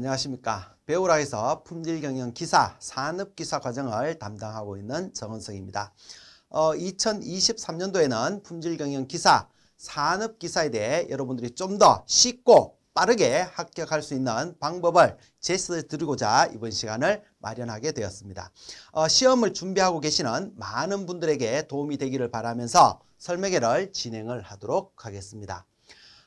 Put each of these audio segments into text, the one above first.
안녕하십니까. 배우라에서 품질경영 기사, 산업기사 과정을 담당하고 있는 정은성입니다. 어, 2023년도에는 품질경영 기사, 산업기사에 대해 여러분들이 좀 더 쉽고 빠르게 합격할 수 있는 방법을 제시해 드리고자 이번 시간을 마련하게 되었습니다. 어, 시험을 준비하고 계시는 많은 분들에게 도움이 되기를 바라면서 설명회를 진행을 하도록 하겠습니다.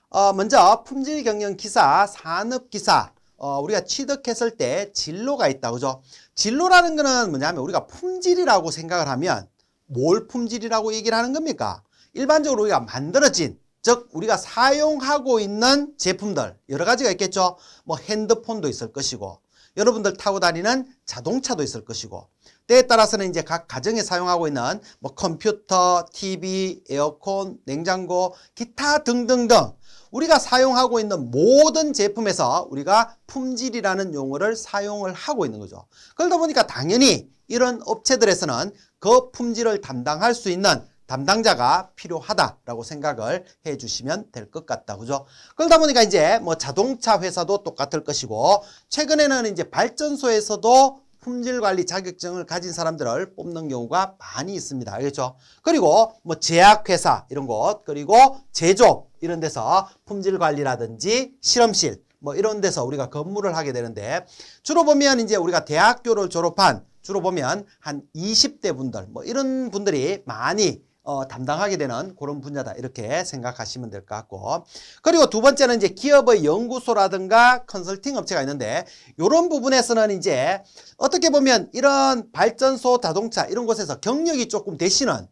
어, 먼저 품질경영기사, 산업기사, 어, 우리가 취득했을 때 진로가 있다. 그죠? 진로라는 거는 뭐냐면 우리가 품질이라고 생각을 하면 뭘 품질이라고 얘기를 하는 겁니까? 일반적으로 우리가 만들어진 즉 우리가 사용하고 있는 제품들 여러 가지가 있겠죠. 뭐 핸드폰도 있을 것이고 여러분들 타고 다니는 자동차도 있을 것이고 때에 따라서는 이제 각 가정에 사용하고 있는 뭐 컴퓨터, TV, 에어컨, 냉장고, 기타 등등등 우리가 사용하고 있는 모든 제품에서 우리가 품질이라는 용어를 사용을 하고 있는 거죠. 그러다 보니까 당연히 이런 업체들에서는 그 품질을 담당할 수 있는 담당자가 필요하다라고 생각을 해주시면 될 것 같다, 그죠? 그러다 보니까 이제 뭐 자동차 회사도 똑같을 것이고 최근에는 이제 발전소에서도 품질관리 자격증을 가진 사람들을 뽑는 경우가 많이 있습니다. 알겠죠? 그리고 뭐 제약회사 이런 곳 그리고 제조 이런 데서 품질관리라든지 실험실 뭐 이런 데서 우리가 근무를 하게 되는데 주로 보면 이제 우리가 대학교를 졸업한 주로 보면 한 20대 분들 뭐 이런 분들이 많이 어, 담당하게 되는 그런 분야다 이렇게 생각하시면 될 것 같고 그리고 두 번째는 이제 기업의 연구소라든가 컨설팅 업체가 있는데 이런 부분에서는 이제 어떻게 보면 이런 발전소 자동차 이런 곳에서 경력이 조금 되시는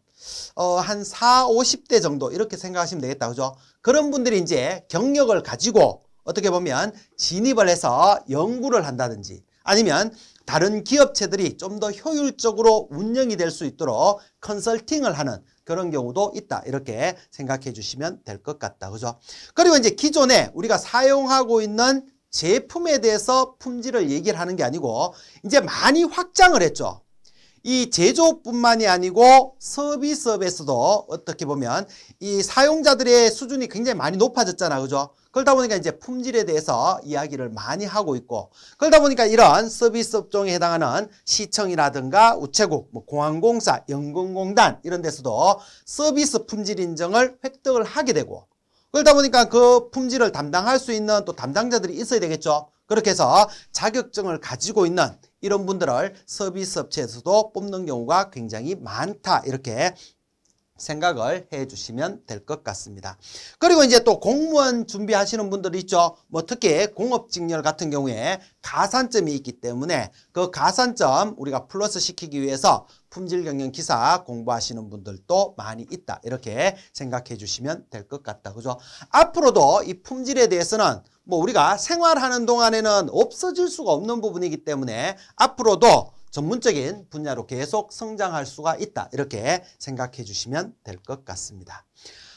어, 한 4, 50대 정도 이렇게 생각하시면 되겠다 그죠 그런 분들이 이제 경력을 가지고 어떻게 보면 진입을 해서 연구를 한다든지 아니면 다른 기업체들이 좀 더 효율적으로 운영이 될 수 있도록 컨설팅을 하는 그런 경우도 있다. 이렇게 생각해 주시면 될 것 같다. 그죠? 그리고 이제 기존에 우리가 사용하고 있는 제품에 대해서 품질을 얘기를 하는 게 아니고 이제 많이 확장을 했죠. 이 제조뿐만이 아니고 서비스업에서도 어떻게 보면 이 사용자들의 수준이 굉장히 많이 높아졌잖아. 그죠? 그러다 보니까 이제 품질에 대해서 이야기를 많이 하고 있고 그러다 보니까 이런 서비스 업종에 해당하는 시청이라든가 우체국, 뭐 공항공사, 연금공단 이런 데서도 서비스 품질 인정을 획득을 하게 되고 그러다 보니까 그 품질을 담당할 수 있는 또 담당자들이 있어야 되겠죠. 그렇게 해서 자격증을 가지고 있는 이런 분들을 서비스 업체에서도 뽑는 경우가 굉장히 많다 이렇게 생각을 해주시면 될 것 같습니다. 그리고 이제 또 공무원 준비하시는 분들 있죠. 뭐 특히 공업직렬 같은 경우에 가산점이 있기 때문에 그 가산점 우리가 플러스 시키기 위해서 품질경영기사 공부하시는 분들도 많이 있다. 이렇게 생각해 주시면 될 것 같다. 그죠? 앞으로도 이 품질에 대해서는 뭐 우리가 생활하는 동안에는 없어질 수가 없는 부분이기 때문에 앞으로도 전문적인 분야로 계속 성장할 수가 있다. 이렇게 생각해 주시면 될 것 같습니다.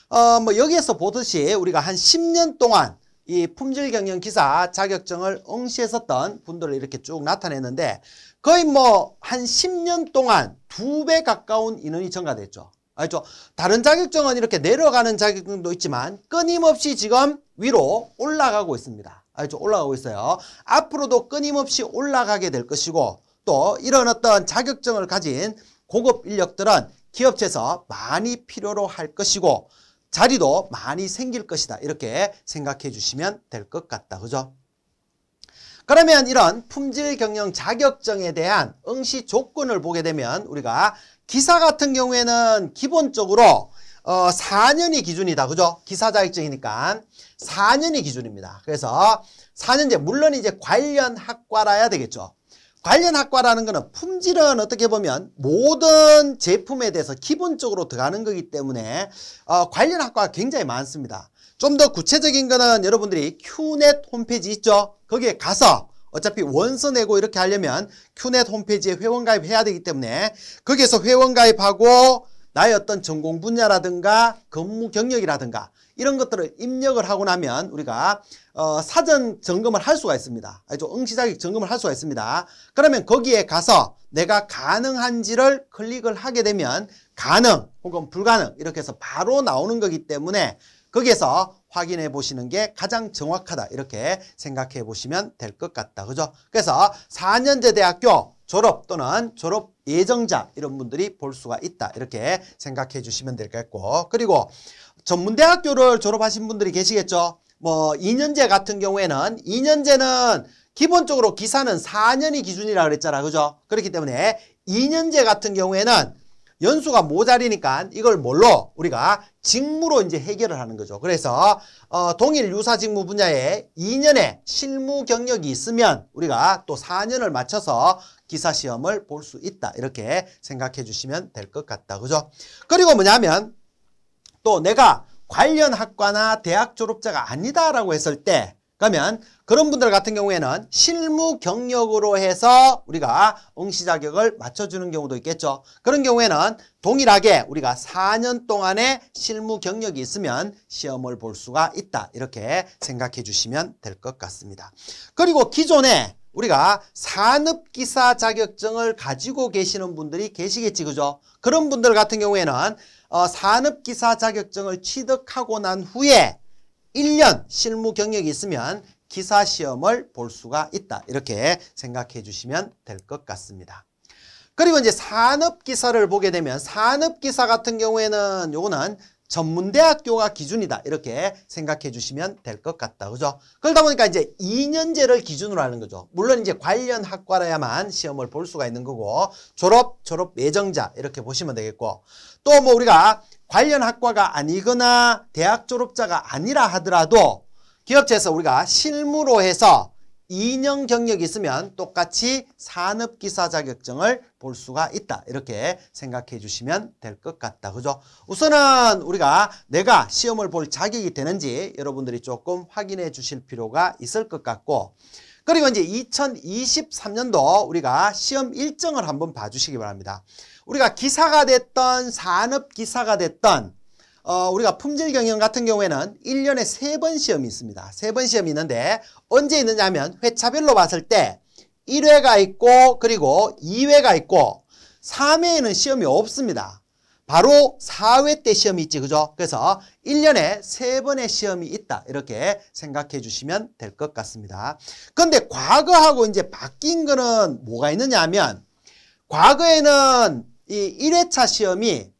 어, 뭐 여기에서 보듯이 우리가 한 10년 동안 이 품질 경영 기사 자격증을 응시했었던 분들을 이렇게 쭉 나타내는데 거의 뭐 한 10년 동안 두 배 가까운 인원이 증가됐죠. 알죠? 다른 자격증은 이렇게 내려가는 자격증도 있지만 끊임없이 지금 위로 올라가고 있습니다. 알죠? 올라가고 있어요. 앞으로도 끊임없이 올라가게 될 것이고 또 이런 어떤 자격증을 가진 고급 인력들은 기업체에서 많이 필요로 할 것이고 자리도 많이 생길 것이다 이렇게 생각해 주시면 될 것 같다 그죠? 그러면 이런 품질 경영 자격증에 대한 응시 조건을 보게 되면 우리가 기사 같은 경우에는 기본적으로 어, 4년이 기준이다. 그죠? 기사 자격증이니까 4년이 기준입니다. 그래서 4년제 물론 이제 관련 학과라야 되겠죠. 관련 학과라는 거는 품질은 어떻게 보면 모든 제품에 대해서 기본적으로 들어가는 거기 때문에 어, 관련 학과가 굉장히 많습니다. 좀 더 구체적인 거는 여러분들이 큐넷 홈페이지 있죠? 거기에 가서 어차피 원서 내고 이렇게 하려면 큐넷 홈페이지에 회원가입해야 되기 때문에 거기에서 회원가입하고 나의 어떤 전공 분야라든가 근무 경력이라든가 이런 것들을 입력을 하고 나면 우리가 어, 사전 점검을 할 수가 있습니다. 아주 응시자격 점검을 할 수가 있습니다. 그러면 거기에 가서 내가 가능한지를 클릭을 하게 되면 가능 혹은 불가능 이렇게 해서 바로 나오는 거기 때문에 거기에서 확인해 보시는 게 가장 정확하다 이렇게 생각해 보시면 될 것 같다. 그죠? 그래서 4년제 대학교 졸업 또는 졸업 예정자 이런 분들이 볼 수가 있다 이렇게 생각해 주시면 될 것 같고 그리고 전문대학교를 졸업하신 분들이 계시겠죠 뭐 2년제 같은 경우에는 2년제는 기본적으로 기사는 4년이 기준이라 그랬잖아 그죠 그렇기 때문에 2년제 같은 경우에는 연수가 모자리니까 이걸 뭘로 우리가 직무로 이제 해결을 하는 거죠. 그래서 어, 동일 유사 직무 분야에 2년의 실무 경력이 있으면 우리가 또 4년을 맞춰서 기사 시험을 볼 수 있다. 이렇게 생각해 주시면 될 것 같다. 그죠? 그리고 뭐냐면 또 내가 관련 학과나 대학 졸업자가 아니다라고 했을 때 그러면 그런 분들 같은 경우에는 실무 경력으로 해서 우리가 응시 자격을 맞춰주는 경우도 있겠죠. 그런 경우에는 동일하게 우리가 4년 동안의 실무 경력이 있으면 시험을 볼 수가 있다. 이렇게 생각해 주시면 될 것 같습니다. 그리고 기존에 우리가 산업기사 자격증을 가지고 계시는 분들이 계시겠지 그죠? 그런 분들 같은 경우에는 어, 산업기사 자격증을 취득하고 난 후에 1년 실무 경력이 있으면 기사 시험을 볼 수가 있다. 이렇게 생각해 주시면 될 것 같습니다. 그리고 이제 산업기사를 보게 되면 산업기사 같은 경우에는 요거는 전문대학교가 기준이다 이렇게 생각해 주시면 될 것 같다 그죠 그러다 보니까 이제 2년제를 기준으로 하는 거죠 물론 이제 관련 학과라야만 시험을 볼 수가 있는 거고 졸업 졸업 예정자 이렇게 보시면 되겠고 또 뭐 우리가 관련 학과가 아니거나 대학 졸업자가 아니라 하더라도 기업체에서 우리가 실무로 해서 2년 경력이 있으면 똑같이 산업기사 자격증을 볼 수가 있다. 이렇게 생각해 주시면 될 것 같다. 그죠? 우선은 우리가 내가 시험을 볼 자격이 되는지 여러분들이 조금 확인해 주실 필요가 있을 것 같고 그리고 이제 2023년도 우리가 시험 일정을 한번 봐주시기 바랍니다. 우리가 기사가 됐던 산업기사가 됐던 어, 우리가 품질 경영 같은 경우에는 1년에 세 번 시험이 있습니다. 세 번 시험이 있는데 언제 있느냐 하면 회차별로 봤을 때 1회가 있고 그리고 2회가 있고 3회에는 시험이 없습니다. 바로 4회 때 시험이 있지 그죠? 그래서 1년에 세번의 시험이 있다 이렇게 생각해 주시면 될 것 같습니다. 근데 과거하고 이제 바뀐 거는 뭐가 있느냐 하면 과거에는 이 1회차 시험이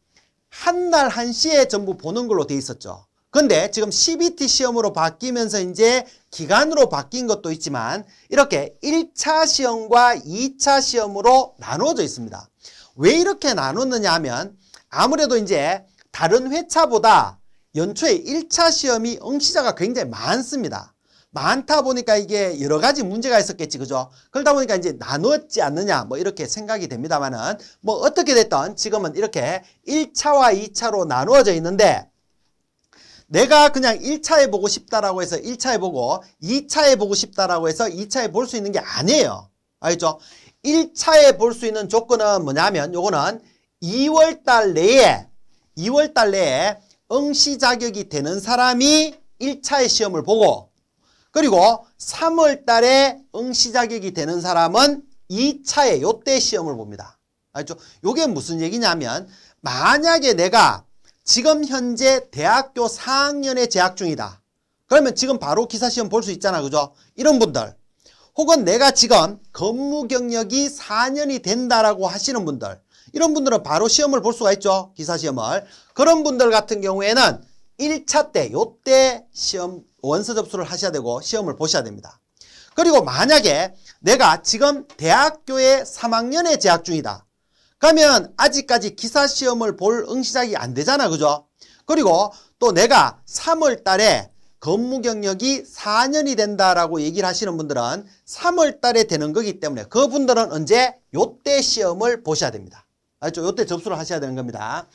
한날 한시에 전부 보는 걸로 돼 있었죠. 근데 지금 CBT 시험으로 바뀌면서 이제 기간으로 바뀐 것도 있지만 이렇게 1차 시험과 2차 시험으로 나누어져 있습니다. 왜 이렇게 나눴느냐 하면 아무래도 이제 다른 회차보다 연초에 1차 시험이 응시자가 굉장히 많습니다. 많다 보니까 이게 여러 가지 문제가 있었겠지 그죠 그러다 보니까 이제 나누었지 않느냐 뭐 이렇게 생각이 됩니다만은 뭐 어떻게 됐던 지금은 이렇게 1차와 2차로 나누어져 있는데 내가 그냥 1차에 보고 싶다라고 해서 1차에 보고 2차에 보고 싶다라고 해서 2차에 볼 수 있는 게 아니에요 알죠 1차에 볼 수 있는 조건은 뭐냐면 요거는 2월달 내에 2월달 내에 응시 자격이 되는 사람이 1차의 시험을 보고 그리고 3월 달에 응시 자격이 되는 사람은 2차에 요때 시험을 봅니다. 알죠? 요게 무슨 얘기냐면 만약에 내가 지금 현재 대학교 4학년에 재학 중이다. 그러면 지금 바로 기사 시험 볼 수 있잖아. 그죠? 이런 분들 혹은 내가 지금 근무 경력이 4년이 된다라고 하시는 분들 이런 분들은 바로 시험을 볼 수가 있죠. 기사 시험을. 그런 분들 같은 경우에는 1차 때 요때 시험 원서 접수를 하셔야 되고 시험을 보셔야 됩니다. 그리고 만약에 내가 지금 대학교에 3학년에 재학 중이다. 그러면 아직까지 기사 시험을 볼 응시작이 안 되잖아. 그죠? 그리고 또 내가 3월 달에 근무 경력이 4년이 된다라고 얘기를 하시는 분들은 3월 달에 되는 거기 때문에 그분들은 언제 요때 시험을 보셔야 됩니다. 알죠? 요때 접수를 하셔야 되는 겁니다.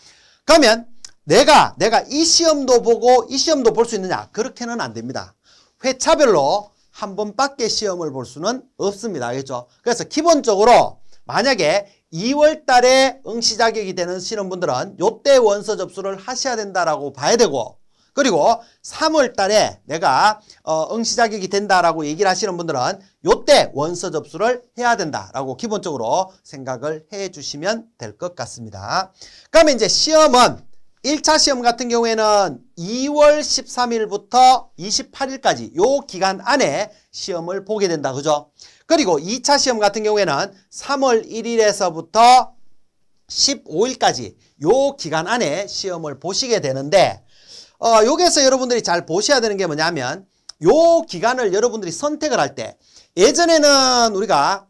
그러면 내가 내가 이 시험도 보고 이 시험도 볼 수 있느냐? 그렇게는 안 됩니다. 회차별로 한 번밖에 시험을 볼 수는 없습니다. 알겠죠? 그래서 기본적으로 만약에 2월 달에 응시 자격이 되는 시혼분들은 요때 원서 접수를 하셔야 된다라고 봐야 되고 그리고 3월 달에 내가 어, 응시 자격이 된다라고 얘기를 하시는 분들은 요때 원서 접수를 해야 된다라고 기본적으로 생각을 해 주시면 될 것 같습니다. 그러면 이제 시험은 1차 시험 같은 경우에는 2월 13일부터 28일까지 요 기간 안에 시험을 보게 된다. 그죠? 그리고 2차 시험 같은 경우에는 3월 1일에서부터 15일까지 요 기간 안에 시험을 보시게 되는데 어, 여기에서 여러분들이 잘 보셔야 되는 게 뭐냐면 요 기간을 여러분들이 선택을 할 때 예전에는 우리가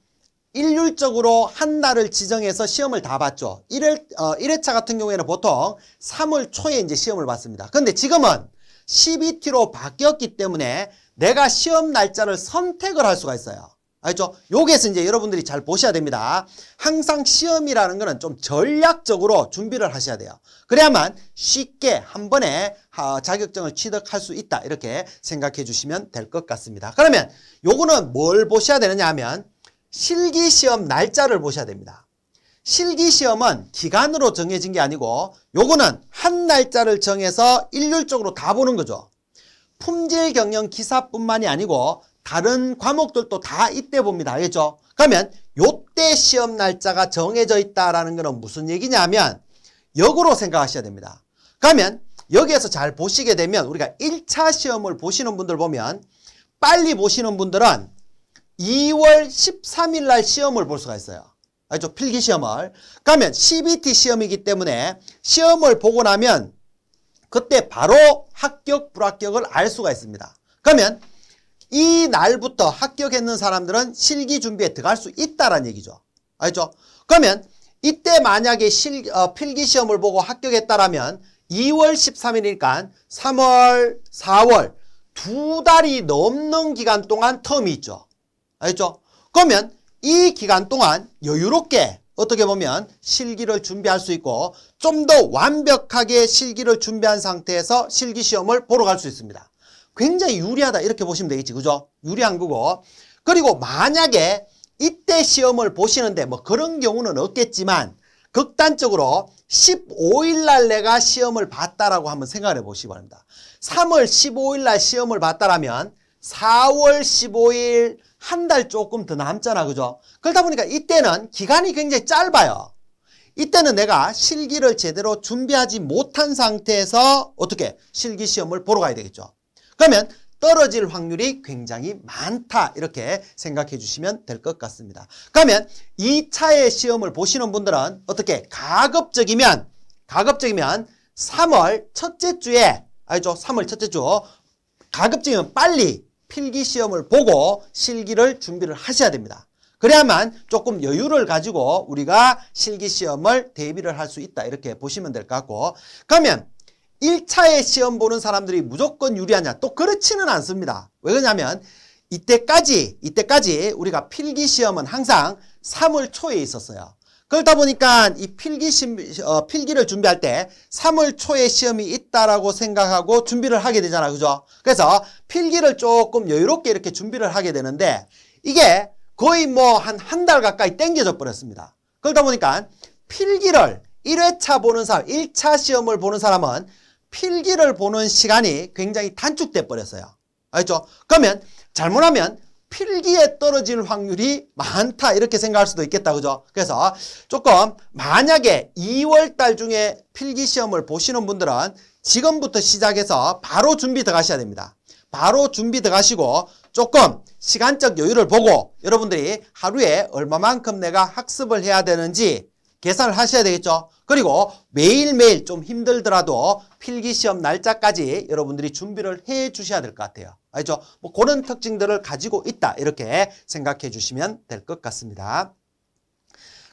일률적으로 한날을 지정해서 시험을 다 봤죠. 1회, 어, 1회차 같은 경우에는 보통 3월 초에 이제 시험을 봤습니다. 근데 지금은 12T로 바뀌었기 때문에 내가 시험 날짜를 선택을 할 수가 있어요. 알죠? 요게서 이제 여러분들이 잘 보셔야 됩니다. 항상 시험이라는 거는 좀 전략적으로 준비를 하셔야 돼요. 그래야만 쉽게 한 번에 자격증을 취득할 수 있다. 이렇게 생각해 주시면 될 것 같습니다. 그러면 요거는 뭘 보셔야 되느냐 하면 실기시험 날짜를 보셔야 됩니다. 실기시험은 기간으로 정해진 게 아니고 요거는 한 날짜를 정해서 일률적으로 다 보는 거죠. 품질 경영 기사뿐만이 아니고 다른 과목들도 다 이때 봅니다. 알겠죠? 그러면 요때 시험 날짜가 정해져 있다라는 거는 무슨 얘기냐면 역으로 생각하셔야 됩니다. 그러면 여기에서 잘 보시게 되면 우리가 1차 시험을 보시는 분들 보면 빨리 보시는 분들은 2월 13일 날 시험을 볼 수가 있어요. 알죠? 필기 시험을. 그러면 CBT 시험이기 때문에 시험을 보고 나면 그때 바로 합격, 불합격을 알 수가 있습니다. 그러면 이 날부터 합격했는 사람들은 실기 준비에 들어갈 수 있다라는 얘기죠. 알죠? 그러면 이때 만약에 실, 어, 필기 시험을 보고 합격했다라면 2월 13일이니까 3월, 4월 두 달이 넘는 기간 동안 텀이 있죠. 알겠죠? 그러면 이 기간 동안 여유롭게 어떻게 보면 실기를 준비할 수 있고 좀 더 완벽하게 실기를 준비한 상태에서 실기 시험을 보러 갈 수 있습니다. 굉장히 유리하다 이렇게 보시면 되겠지 그죠? 유리한 거고 그리고 만약에 이때 시험을 보시는데 뭐 그런 경우는 없겠지만 극단적으로 15일 날 내가 시험을 봤다라고 한번 생각해 보시기 바랍니다. 3월 15일 날 시험을 봤다라면 4월 15일 한달 조금 더 남잖아. 그죠? 그렇다 보니까 이때는 기간이 굉장히 짧아요. 이때는 내가 실기를 제대로 준비하지 못한 상태에서 어떻게 실기 시험을 보러 가야 되겠죠. 그러면 떨어질 확률이 굉장히 많다 이렇게 생각해 주시면 될 것 같습니다. 그러면 2차의 시험을 보시는 분들은 어떻게 가급적이면 가급적이면 3월 첫째 주에 알죠? 3월 첫째 주 가급적이면 빨리 필기 시험을 보고 실기를 준비를 하셔야 됩니다. 그래야만 조금 여유를 가지고 우리가 실기 시험을 대비를 할 수 있다 이렇게 보시면 될 것 같고 그러면 1차에 시험 보는 사람들이 무조건 유리하냐 또 그렇지는 않습니다. 왜 그러냐면 이때까지 이때까지 우리가 필기 시험은 항상 3월 초에 있었어요. 그러다 보니까 이 필기 시, 어, 필기를 준비할 때 3월 초에 시험이 있다라고 생각하고 준비를 하게 되잖아. 그죠? 그래서 필기를 조금 여유롭게 이렇게 준비를 하게 되는데 이게 거의 뭐 한 한 달 가까이 땡겨져 버렸습니다. 그러다 보니까 필기를 1회차 보는 사람, 1차 시험을 보는 사람은 필기를 보는 시간이 굉장히 단축돼 버렸어요. 알죠? 그러면 잘못하면 필기에 떨어질 확률이 많다 이렇게 생각할 수도 있겠다 그죠 그래서 조금 만약에 2월 달 중에 필기 시험을 보시는 분들은 지금부터 시작해서 바로 준비 들어가셔야 됩니다 바로 준비 들어가시고 조금 시간적 여유를 보고 여러분들이 하루에 얼마만큼 내가 학습을 해야 되는지 계산을 하셔야 되겠죠 그리고 매일매일 좀 힘들더라도 필기 시험 날짜까지 여러분들이 준비를 해 주셔야 될 것 같아요 알죠? 뭐 그런 특징들을 가지고 있다 이렇게 생각해 주시면 될 것 같습니다.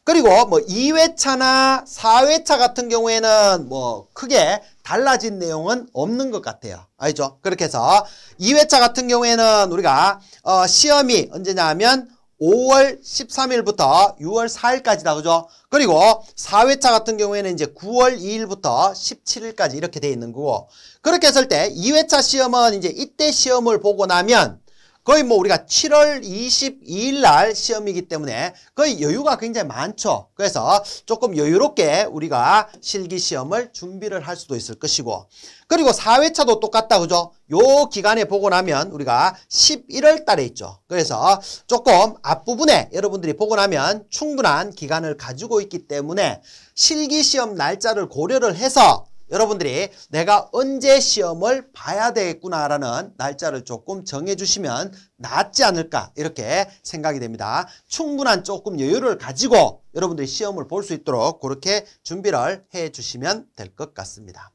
그리고 뭐 2회차나 4회차 같은 경우에는 뭐 크게 달라진 내용은 없는 것 같아요. 알죠? 그렇게 해서 2회차 같은 경우에는 우리가 어 시험이 언제냐 하면 5월 13일부터 6월 4일까지다 그죠? 그리고 4회차 같은 경우에는 이제 9월 2일부터 17일까지 이렇게 돼 있는 거고 그렇게 했을 때 2회차 시험은 이제 이때 시험을 보고 나면 거의 뭐 우리가 7월 22일 날 시험이기 때문에 거의 여유가 굉장히 많죠. 그래서 조금 여유롭게 우리가 실기 시험을 준비를 할 수도 있을 것이고 그리고 4회차도 똑같다 그죠? 요 기간에 보고 나면 우리가 11월 달에 있죠. 그래서 조금 앞부분에 여러분들이 보고 나면 충분한 기간을 가지고 있기 때문에 실기 시험 날짜를 고려를 해서 여러분들이 내가 언제 시험을 봐야 되겠구나라는 날짜를 조금 정해주시면 낫지 않을까 이렇게 생각이 됩니다. 충분한 조금 여유를 가지고 여러분들이 시험을 볼 수 있도록 그렇게 준비를 해주시면 될 것 같습니다.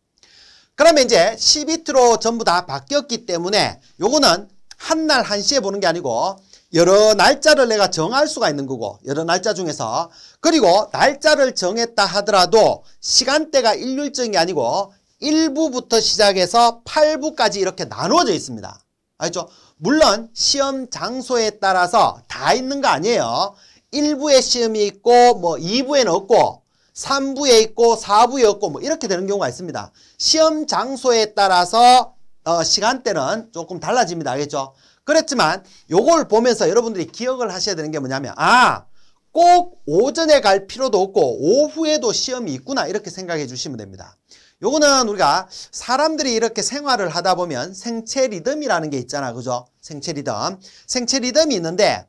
그러면 이제 12트로 전부 다 바뀌었기 때문에 요거는 한 날 한시에 보는 게 아니고 여러 날짜를 내가 정할 수가 있는 거고 여러 날짜 중에서 그리고 날짜를 정했다 하더라도 시간대가 일률적인 게 아니고 1부부터 시작해서 8부까지 이렇게 나누어져 있습니다. 알죠? 물론 시험 장소에 따라서 다 있는 거 아니에요. 1부에 시험이 있고 뭐 2부에는 없고 3부에 있고 4부에 없고 뭐 이렇게 되는 경우가 있습니다. 시험 장소에 따라서 어, 시간대는 조금 달라집니다. 알겠죠? 그랬지만 요걸 보면서 여러분들이 기억을 하셔야 되는 게 뭐냐면 아, 꼭 오전에 갈 필요도 없고 오후에도 시험이 있구나 이렇게 생각해 주시면 됩니다. 요거는 우리가 사람들이 이렇게 생활을 하다 보면 생체 리듬이라는 게 있잖아. 그죠? 생체 리듬. 생체 리듬이 있는데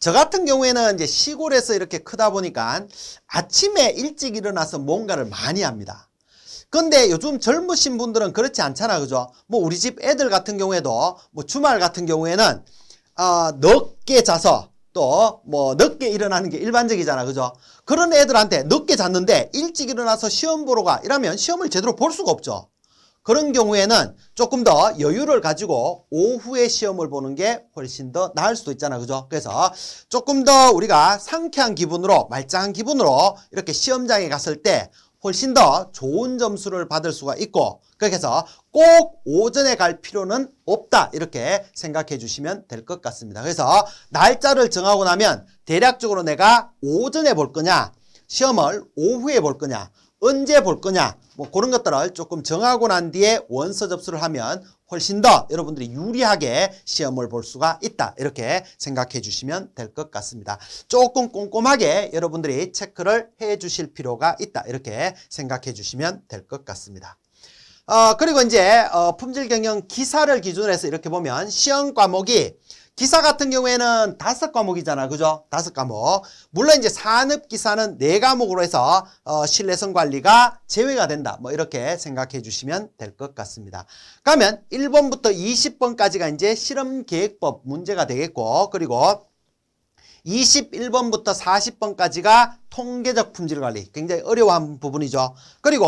저 같은 경우에는 이제 시골에서 이렇게 크다 보니까 아침에 일찍 일어나서 뭔가를 많이 합니다. 근데 요즘 젊으신 분들은 그렇지 않잖아 그죠 뭐 우리 집 애들 같은 경우에도 뭐 주말 같은 경우에는 아 늦게 자서 또 뭐 늦게 일어나는 게 일반적이잖아 그죠 그런 애들한테 늦게 잤는데 일찍 일어나서 시험 보러 가 이러면 시험을 제대로 볼 수가 없죠 그런 경우에는 조금 더 여유를 가지고 오후에 시험을 보는 게 훨씬 더 나을 수도 있잖아 그죠 그래서 조금 더 우리가 상쾌한 기분으로 말짱한 기분으로 이렇게 시험장에 갔을 때 훨씬 더 좋은 점수를 받을 수가 있고 그렇게 해서 꼭 오전에 갈 필요는 없다 이렇게 생각해 주시면 될 것 같습니다. 그래서 날짜를 정하고 나면 대략적으로 내가 오전에 볼 거냐 시험을 오후에 볼 거냐 언제 볼 거냐 뭐 그런 것들을 조금 정하고 난 뒤에 원서 접수를 하면 훨씬 더 여러분들이 유리하게 시험을 볼 수가 있다. 이렇게 생각해 주시면 될 것 같습니다. 조금 꼼꼼하게 여러분들이 체크를 해 주실 필요가 있다. 이렇게 생각해 주시면 될 것 같습니다. 어, 그리고 이제 어, 품질 경영 기사를 기준으로 해서 이렇게 보면 시험 과목이 기사 같은 경우에는 다섯 과목이잖아. 그죠? 다섯 과목. 물론 이제 산업 기사는 네 과목으로 해서 어, 신뢰성 관리가 제외가 된다. 뭐 이렇게 생각해 주시면 될 것 같습니다. 그러면 1번부터 20번까지가 이제 실험 계획법 문제가 되겠고 그리고 21번부터 40번까지가 통계적 품질 관리 굉장히 어려운 부분이죠. 그리고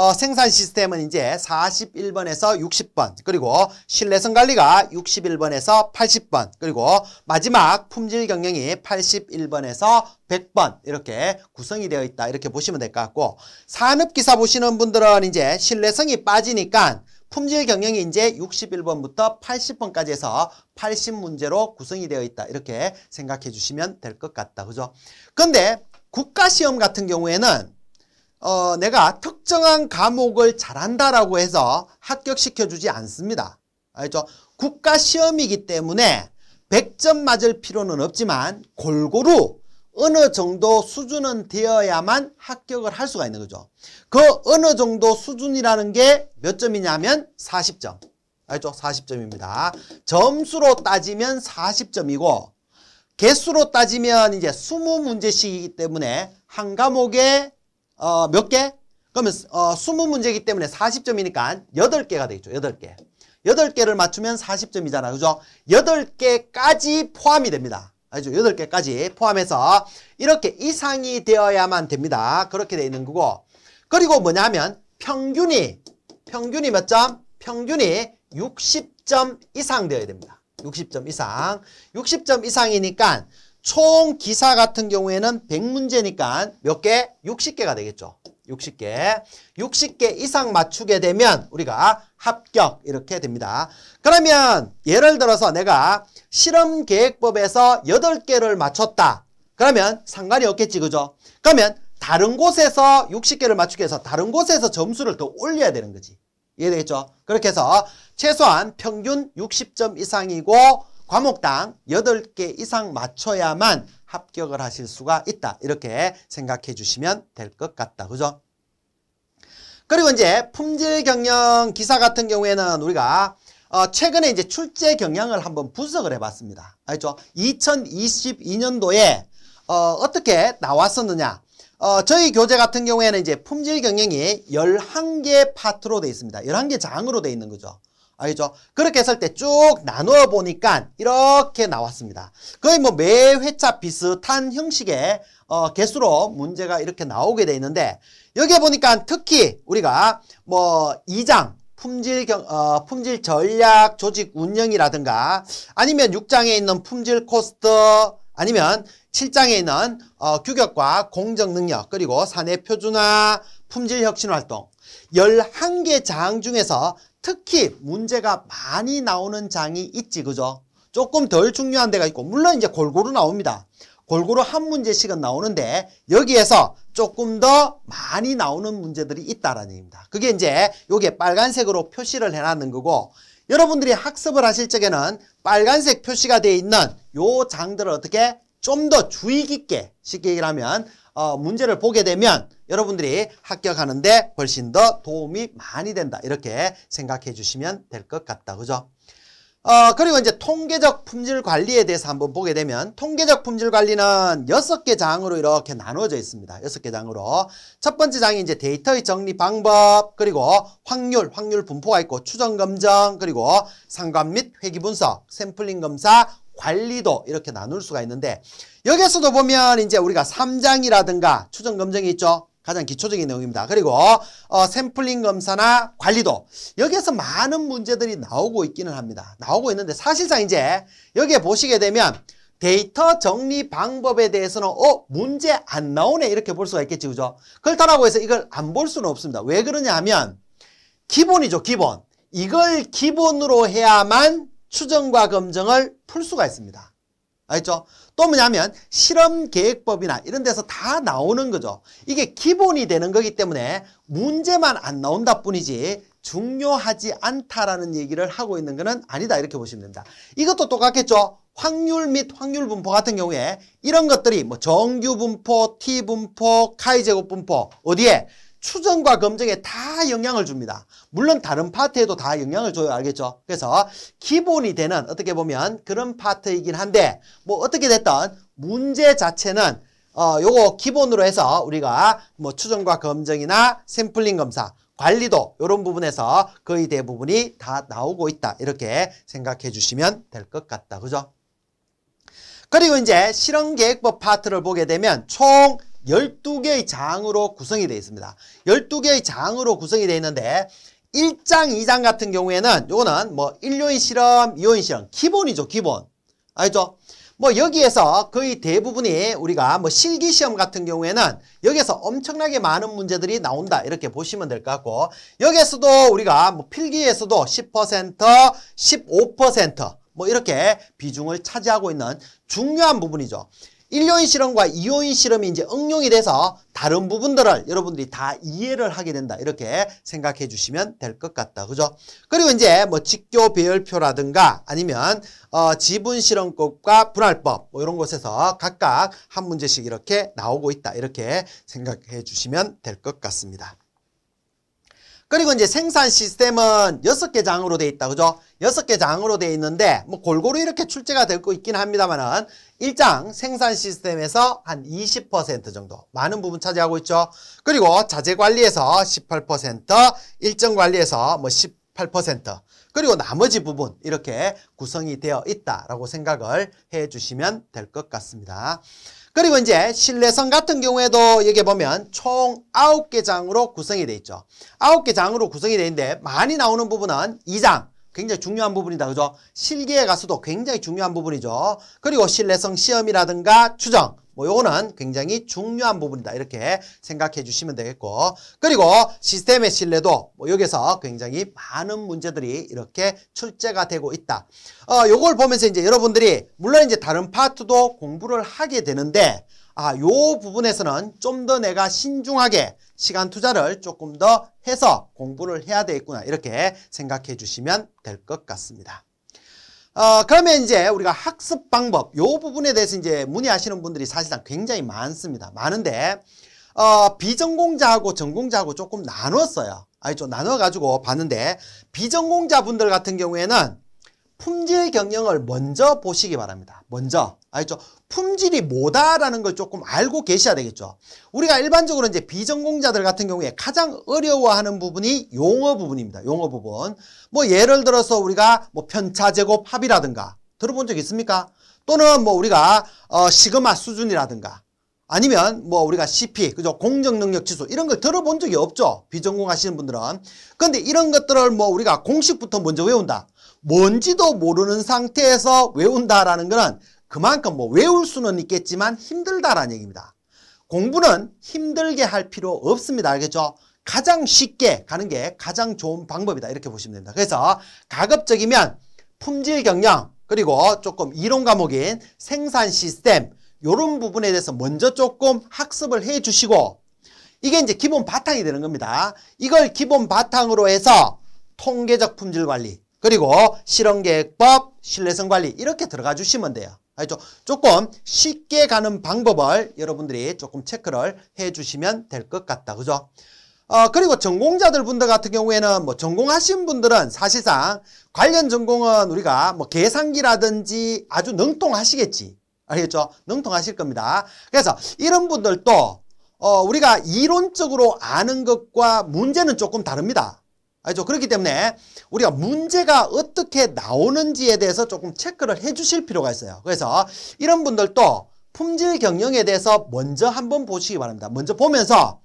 어, 생산 시스템은 이제 41번에서 60번 그리고 신뢰성 관리가 61번에서 80번 그리고 마지막 품질 경영이 81번에서 100번 이렇게 구성이 되어 있다 이렇게 보시면 될 것 같고 산업기사 보시는 분들은 이제 신뢰성이 빠지니까 품질 경영이 이제 61번부터 80번까지 해서 80문제로 구성이 되어 있다 이렇게 생각해 주시면 될 것 같다 그죠 근데 국가시험 같은 경우에는 어, 내가 특정한 과목을 잘한다라고 해서 합격시켜주지 않습니다. 알죠? 국가 시험이기 때문에 100점 맞을 필요는 없지만 골고루 어느 정도 수준은 되어야만 합격을 할 수가 있는 거죠. 그 어느 정도 수준이라는 게 몇 점이냐면 40점. 알죠? 40점입니다. 점수로 따지면 40점이고 개수로 따지면 이제 20문제씩이기 때문에 한 과목에 어, 몇 개? 그러면 어, 20문제이기 때문에 40점이니까 8개가 되겠죠. 8개. 8개를 맞추면 40점이잖아. 그죠? 8개까지 포함이 됩니다. 알죠? 8개까지 포함해서 이렇게 이상이 되어야만 됩니다. 그렇게 돼 있는 거고. 그리고 뭐냐면 평균이 평균이 몇 점? 평균이 60점 이상 되어야 됩니다. 60점 이상. 60점 이상이니까 총 기사 같은 경우에는 100문제니까 몇 개? 60개가 되겠죠. 60개. 60개 이상 맞추게 되면 우리가 합격 이렇게 됩니다. 그러면 예를 들어서 내가 실험계획법에서 8개를 맞췄다. 그러면 상관이 없겠지 그죠? 그러면 다른 곳에서 60개를 맞추게 해서 다른 곳에서 점수를 더 올려야 되는 거지. 이해되겠죠? 그렇게 해서 최소한 평균 60점 이상이고 과목당 8개 이상 맞춰야만 합격을 하실 수가 있다. 이렇게 생각해 주시면 될 것 같다. 그죠? 그리고 이제 품질 경영 기사 같은 경우에는 우리가 어, 최근에 이제 출제 경향을 한번 분석을 해봤습니다. 알죠? 2022년도에 어, 어 떻게 나왔었느냐? 어, 저희 교재 같은 경우에는 이제 품질 경영이 11개 파트로 되어 있습니다. 11개 장으로 되어 있는 거죠. 알죠? 그렇게 했을 때 쭉 나누어 보니까 이렇게 나왔습니다. 거의 뭐 매 회차 비슷한 형식의 어, 개수로 문제가 이렇게 나오게 돼 있는데 여기에 보니까 특히 우리가 뭐 2장 품질 경, 어, 품질 전략 조직 운영이라든가 아니면 6장에 있는 품질 코스트 아니면 7장에 있는 어, 규격과 공정 능력 그리고 사내 표준화 품질 혁신 활동 11개 장 중에서 특히 문제가 많이 나오는 장이 있지 그죠? 조금 덜 중요한 데가 있고 물론 이제 골고루 나옵니다. 골고루 한 문제씩은 나오는데 여기에서 조금 더 많이 나오는 문제들이 있다라는 얘기입니다. 그게 이제 요게 빨간색으로 표시를 해놨는 거고 여러분들이 학습을 하실 적에는 빨간색 표시가 되어 있는 요 장들을 어떻게 좀 더 주의 깊게 쉽게 얘기하면 어, 문제를 보게 되면 여러분들이 합격하는데 훨씬 더 도움이 많이 된다. 이렇게 생각해 주시면 될 것 같다. 그죠? 어, 그리고 이제 통계적 품질 관리에 대해서 한번 보게 되면 통계적 품질 관리는 여섯 개 장으로 이렇게 나누어져 있습니다. 여섯 개 장으로. 첫 번째 장이 이제 데이터의 정리 방법, 그리고 확률, 확률 분포가 있고 추정 검정, 그리고 상관 및 회귀 분석, 샘플링 검사, 관리도 이렇게 나눌 수가 있는데 여기에서도 보면 이제 우리가 삼장이라든가 추정 검정이 있죠. 가장 기초적인 내용입니다. 그리고 어, 샘플링 검사나 관리도 여기에서 많은 문제들이 나오고 있기는 합니다. 나오고 있는데 사실상 이제 여기에 보시게 되면 데이터 정리 방법에 대해서는 어 문제 안 나오네 이렇게 볼 수가 있겠지 그죠? 그렇다고 해서 이걸 안 볼 수는 없습니다. 왜 그러냐 하면 기본이죠 기본. 이걸 기본으로 해야만 추정과 검증을 풀 수가 있습니다. 알죠또 뭐냐면 실험계획법이나 이런 데서 다 나오는 거죠. 이게 기본이 되는 거기 때문에 문제만 안 나온다 뿐이지 중요하지 않다라는 얘기를 하고 있는 거는 아니다 이렇게 보시면 됩니다. 이것도 똑같겠죠? 확률 및 확률 분포 같은 경우에 이런 것들이 뭐 정규 분포, T 분포, 카이 제곱 분포 어디에 추정과 검증에 다 영향을 줍니다. 물론 다른 파트에도 다 영향을 줘요. 알겠죠? 그래서 기본이 되는 어떻게 보면 그런 파트이긴 한데 뭐 어떻게 됐던 문제 자체는 어 요거 기본으로 해서 우리가 뭐 추정과 검증이나 샘플링 검사 관리도 이런 부분에서 거의 대부분이 다 나오고 있다. 이렇게 생각해 주시면 될 것 같다. 그죠? 그리고 이제 실험계획법 파트를 보게 되면 총 열두 개의 장으로 구성이 되어 있습니다. 열두 개의 장으로 구성이 되어 있는데 일장이장 같은 경우에는 요거는 뭐 일요인 실험, 이요인 실험 기본이죠, 기본. 알죠? 뭐 여기에서 거의 대부분이 우리가 뭐 실기 시험 같은 경우에는 여기에서 엄청나게 많은 문제들이 나온다 이렇게 보시면 될 것 같고 여기에서도 우리가 뭐 필기에서도 10% 15%뭐 이렇게 비중을 차지하고 있는 중요한 부분이죠. 일요인 실험과 이요인 실험이 이제 응용이 돼서 다른 부분들을 여러분들이 다 이해를 하게 된다. 이렇게 생각해 주시면 될 것 같다. 그죠? 그리고 이제 뭐 직교 배열표라든가 아니면 어 지분 실험법과 분할법 뭐 이런 곳에서 각각 한 문제씩 이렇게 나오고 있다. 이렇게 생각해 주시면 될 것 같습니다. 그리고 이제 생산 시스템은 여섯 개 장으로 돼 있다. 그죠? 여섯 개 장으로 돼 있는데 뭐 골고루 이렇게 출제가 되고 있긴 합니다만은 일장 생산 시스템에서 한 20% 정도 많은 부분 차지하고 있죠. 그리고 자재 관리에서 18%, 일정 관리에서 뭐10% 8% 그리고 나머지 부분 이렇게 구성이 되어 있다라고 생각을 해주시면 될 것 같습니다. 그리고 이제 신뢰성 같은 경우에도 여기 보면 총 9개 장으로 구성이 되어 있죠. 9개 장으로 구성이 되어 있는데 많이 나오는 부분은 2장 굉장히 중요한 부분이다. 그죠? 실기에 가서도 굉장히 중요한 부분이죠. 그리고 신뢰성 시험이라든가 추정 뭐 요거는 굉장히 중요한 부분이다. 이렇게 생각해 주시면 되겠고 그리고 시스템의 신뢰도 뭐 여기서 굉장히 많은 문제들이 이렇게 출제가 되고 있다. 어, 요걸 보면서 이제 여러분들이 물론 이제 다른 파트도 공부를 하게 되는데 아, 요 부분에서는 좀 더 내가 신중하게 시간 투자를 조금 더 해서 공부를 해야 되겠구나 이렇게 생각해 주시면 될 것 같습니다. 어, 그러면 이제 우리가 학습 방법 요 부분에 대해서 이제 문의하시는 분들이 사실상 굉장히 많습니다. 많은데 어, 비전공자하고 전공자하고 조금 나눴어요. 아니죠. 나눠가지고 봤는데 비전공자분들 같은 경우에는 품질 경영을 먼저 보시기 바랍니다. 먼저 알죠? 품질이 뭐다라는 걸 조금 알고 계셔야 되겠죠. 우리가 일반적으로 이제 비전공자들 같은 경우에 가장 어려워하는 부분이 용어 부분입니다. 용어 부분. 뭐 예를 들어서 우리가 뭐 편차 제곱 합이라든가 들어본 적 있습니까? 또는 뭐 우리가 어 시그마 수준이라든가 아니면 뭐 우리가 CP, 그죠? 공정능력 지수 이런 걸 들어본 적이 없죠. 비전공 하시는 분들은. 근데 이런 것들을 뭐 우리가 공식부터 먼저 외운다. 뭔지도 모르는 상태에서 외운다라는 거는 그만큼 뭐 외울 수는 있겠지만 힘들다라는 얘기입니다. 공부는 힘들게 할 필요 없습니다. 알겠죠? 가장 쉽게 가는 게 가장 좋은 방법이다. 이렇게 보시면 됩니다. 그래서 가급적이면 품질 경영 그리고 조금 이론 과목인 생산 시스템 이런 부분에 대해서 먼저 조금 학습을 해주시고 이게 이제 기본 바탕이 되는 겁니다. 이걸 기본 바탕으로 해서 통계적 품질 관리 그리고 실험계획법, 신뢰성 관리 이렇게 들어가 주시면 돼요. 알죠? 조금 쉽게 가는 방법을 여러분들이 조금 체크를 해주시면 될 것 같다. 그죠? 어, 그리고 전공자들 분들 같은 경우에는 뭐 전공하신 분들은 사실상 관련 전공은 우리가 뭐 계산기라든지 아주 능통하시겠지. 알겠죠? 능통하실 겁니다. 그래서 이런 분들도 어, 우리가 이론적으로 아는 것과 문제는 조금 다릅니다. 알죠? 그렇기 때문에 우리가 문제가 어떻게 나오는지에 대해서 조금 체크를 해 주실 필요가 있어요. 그래서 이런 분들도 품질 경영에 대해서 먼저 한번 보시기 바랍니다. 먼저 보면서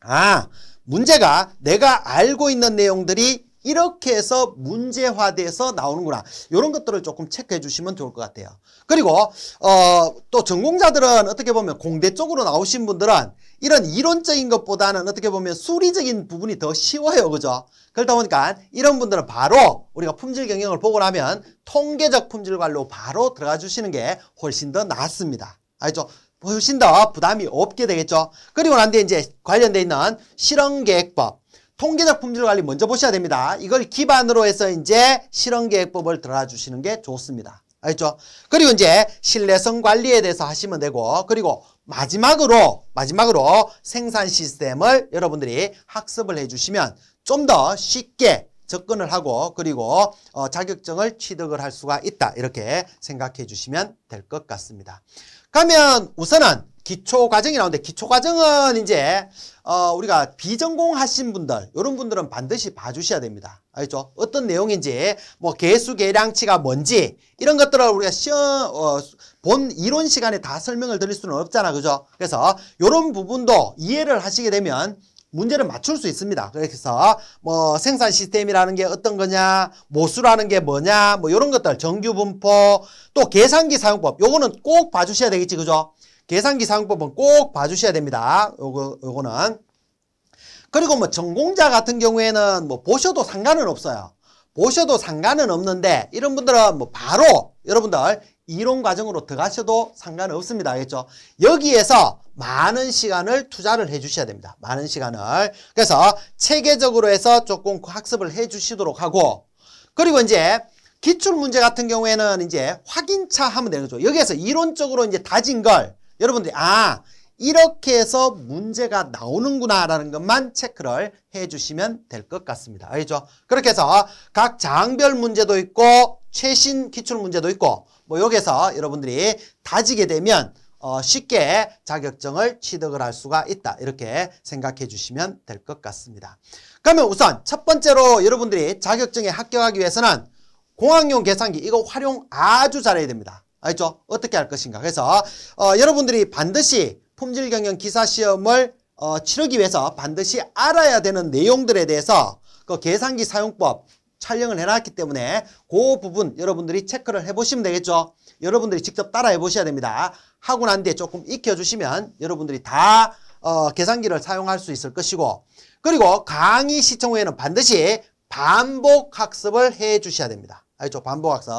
아, 문제가 내가 알고 있는 내용들이 이렇게 해서 문제화돼서 나오는구나. 이런 것들을 조금 체크해 주시면 좋을 것 같아요. 그리고 어, 또 전공자들은 어떻게 보면 공대 쪽으로 나오신 분들은 이런 이론적인 것보다는 어떻게 보면 수리적인 부분이 더 쉬워요. 그죠? 그렇다 보니까 이런 분들은 바로 우리가 품질 경영을 보고 나면 통계적 품질 관리로 바로 들어가 주시는 게 훨씬 더 낫습니다. 알죠? 훨씬 더 부담이 없게 되겠죠. 그리고 난 뒤에 이제 관련돼 있는 실험계획법. 통계적 품질 관리 먼저 보셔야 됩니다. 이걸 기반으로 해서 이제 실험계획법을 들어와 주시는 게 좋습니다. 알죠 그리고 이제 신뢰성 관리에 대해서 하시면 되고 그리고 마지막으로 마지막으로 생산 시스템을 여러분들이 학습을 해주시면 좀 더 쉽게 접근을 하고 그리고 어, 자격증을 취득을 할 수가 있다 이렇게 생각해 주시면 될 것 같습니다. 그러면 우선은 기초과정이 나오는데 기초과정은 이제 어 우리가 비전공하신 분들 이런 분들은 반드시 봐주셔야 됩니다. 알겠죠? 어떤 내용인지 뭐 개수 계량치가 뭔지 이런 것들을 우리가 시험 어, 본 이론 시간에 다 설명을 드릴 수는 없잖아. 그죠? 그래서 이런 부분도 이해를 하시게 되면 문제를 맞출 수 있습니다. 그래서 뭐 생산 시스템이라는 게 어떤 거냐, 모수라는 게 뭐냐, 뭐 이런 것들 정규 분포, 또 계산기 사용법, 요거는 꼭 봐주셔야 되겠지, 그죠? 계산기 사용법은 꼭 봐주셔야 됩니다. 요거, 요거는. 그리고 뭐 전공자 같은 경우에는 뭐 보셔도 상관은 없어요. 보셔도 상관은 없는데 이런 분들은 뭐 바로 여러분들 이론 과정으로 들어가셔도 상관 없습니다. 알겠죠? 여기에서 많은 시간을 투자를 해주셔야 됩니다. 많은 시간을. 그래서 체계적으로 해서 조금 학습을 해주시도록 하고 그리고 이제 기출 문제 같은 경우에는 이제 확인차 하면 되는 거죠. 여기에서 이론적으로 이제 다진 걸 여러분들이 아 이렇게 해서 문제가 나오는구나라는 것만 체크를 해주시면 될 것 같습니다. 알죠? 그렇게 해서 각 장별 문제도 있고 최신 기출 문제도 있고 뭐 여기서 여러분들이 다지게 되면 어, 쉽게 자격증을 취득을 할 수가 있다 이렇게 생각해 주시면 될 것 같습니다 그러면 우선 첫 번째로 여러분들이 자격증에 합격하기 위해서는 공학용 계산기 이거 활용 아주 잘해야 됩니다 알죠? 어떻게 할 것인가. 그래서 어, 여러분들이 반드시 품질 경영 기사 시험을 어, 치르기 위해서 반드시 알아야 되는 내용들에 대해서 그 계산기 사용법 촬영을 해놨기 때문에 그 부분 여러분들이 체크를 해보시면 되겠죠. 여러분들이 직접 따라해 보셔야 됩니다. 하고 난 뒤에 조금 익혀주시면 여러분들이 다 어, 계산기를 사용할 수 있을 것이고 그리고 강의 시청 후에는 반드시 반복 학습을 해 주셔야 됩니다. 알죠? 반복학습.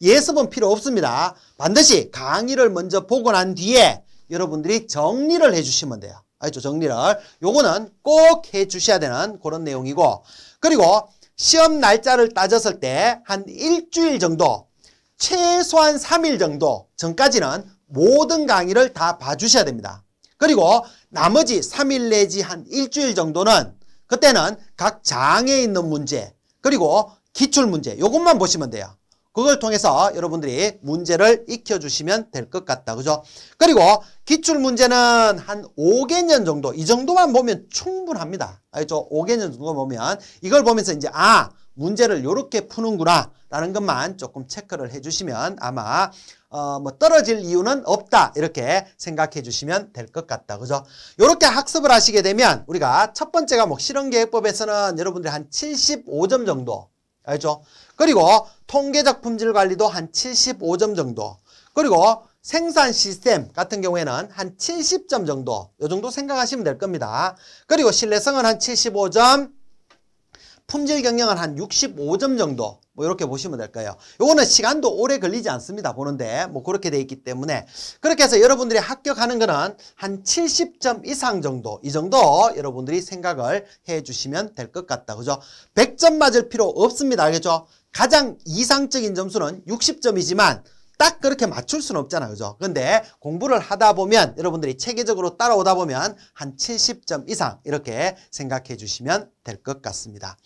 예습은 필요 없습니다. 반드시 강의를 먼저 보고 난 뒤에 여러분들이 정리를 해주시면 돼요. 알죠? 정리를. 요거는 꼭 해주셔야 되는 그런 내용이고 그리고 시험 날짜를 따졌을 때 한 일주일 정도 최소한 3일 정도 전까지는 모든 강의를 다 봐주셔야 됩니다. 그리고 나머지 3일 내지 한 일주일 정도는 그때는 각 장에 있는 문제 그리고 기출문제 요것만 보시면 돼요. 그걸 통해서 여러분들이 문제를 익혀주시면 될 것 같다. 그죠? 그리고 기출문제는 한 5개년 정도, 이 정도만 보면 충분합니다. 알죠? 5개년 정도 보면 이걸 보면서 이제 아, 문제를 요렇게 푸는구나 라는 것만 조금 체크를 해주시면 아마 어, 뭐 떨어질 이유는 없다 이렇게 생각해 주시면 될 것 같다 그죠 요렇게 학습을 하시게 되면 우리가 첫 번째 과목 뭐 실험계획법에서는 여러분들이 한 75점 정도 알죠? 그리고 통계적 품질 관리도 한 75점 정도 그리고 생산 시스템 같은 경우에는 한 70점 정도 요 정도 생각하시면 될 겁니다. 그리고 신뢰성은 한 75점 품질 경영은 한 65점 정도 뭐 이렇게 보시면 될 거예요. 요거는 시간도 오래 걸리지 않습니다. 보는데 뭐 그렇게 돼 있기 때문에 그렇게 해서 여러분들이 합격하는 거는 한 70점 이상 정도 이 정도 여러분들이 생각을 해주시면 될 것 같다. 그죠? 100점 맞을 필요 없습니다. 알겠죠? 가장 이상적인 점수는 60점이지만 딱 그렇게 맞출 수는 없잖아 요 그죠 근데 공부를 하다 보면 여러분들이 체계적으로 따라오다 보면 한 70점 이상 이렇게 생각해 주시면 될 것 같습니다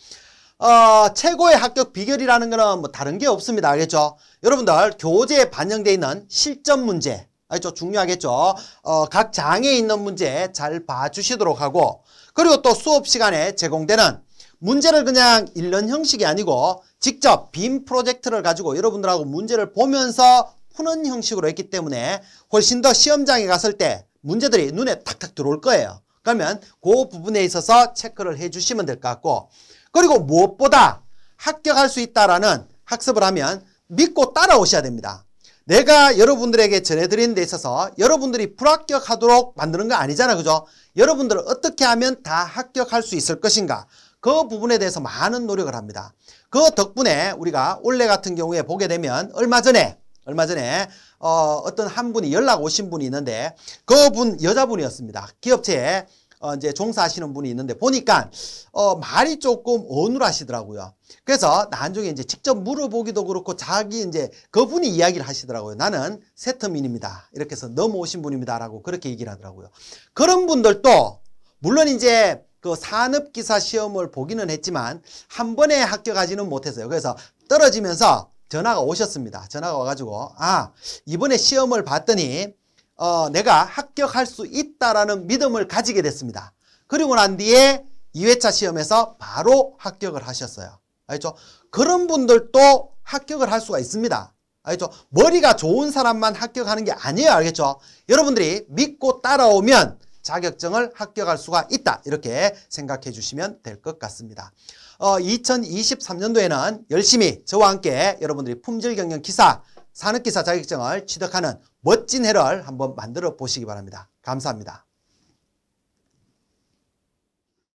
어, 최고의 합격 비결이라는 거는 뭐 다른 게 없습니다. 알겠죠? 여러분들 교재에 반영되어 있는 실전 문제 알죠? 중요하겠죠? 어, 각 장에 있는 문제 잘 봐주시도록 하고 그리고 또 수업 시간에 제공되는 문제를 그냥 읽는 형식이 아니고 직접 빔 프로젝트를 가지고 여러분들하고 문제를 보면서 푸는 형식으로 했기 때문에 훨씬 더 시험장에 갔을 때 문제들이 눈에 탁탁 들어올 거예요. 그러면 그 부분에 있어서 체크를 해주시면 될 것 같고 그리고 무엇보다 합격할 수 있다라는 학습을 하면 믿고 따라오셔야 됩니다. 내가 여러분들에게 전해드리는 데 있어서 여러분들이 불합격하도록 만드는 거 아니잖아. 그죠? 여러분들은 어떻게 하면 다 합격할 수 있을 것인가? 그 부분에 대해서 많은 노력을 합니다. 그 덕분에 우리가 올해 같은 경우에 보게 되면 얼마 전에 얼마 전에 어, 어떤 한 분이 연락 오신 분이 있는데 그분 여자분이었습니다. 기업체에 어, 이제 종사하시는 분이 있는데 보니까 어, 말이 조금 어눌하시더라고요. 그래서 나중에 이제 직접 물어보기도 그렇고 자기 이제 그분이 이야기를 하시더라고요. 나는 세터민입니다. 이렇게 해서 넘어오신 분입니다라고 그렇게 얘기를 하더라고요. 그런 분들도 물론 이제 그 산업기사 시험을 보기는 했지만 한 번에 합격하지는 못했어요. 그래서 떨어지면서 전화가 오셨습니다. 전화가 와가지고 아 이번에 시험을 봤더니 어, 내가 합격할 수 있다라는 믿음을 가지게 됐습니다. 그리고 난 뒤에 2회차 시험에서 바로 합격을 하셨어요. 알죠? 그런 분들도 합격을 할 수가 있습니다. 알죠 머리가 좋은 사람만 합격하는 게 아니에요. 알겠죠? 여러분들이 믿고 따라오면 자격증을 합격할 수가 있다. 이렇게 생각해 주시면 될 것 같습니다. 어, 2023년도에는 열심히 저와 함께 여러분들이 품질 경영 기사, 산업기사 자격증을 취득하는 멋진 해를 한번 만들어 보시기 바랍니다. 감사합니다.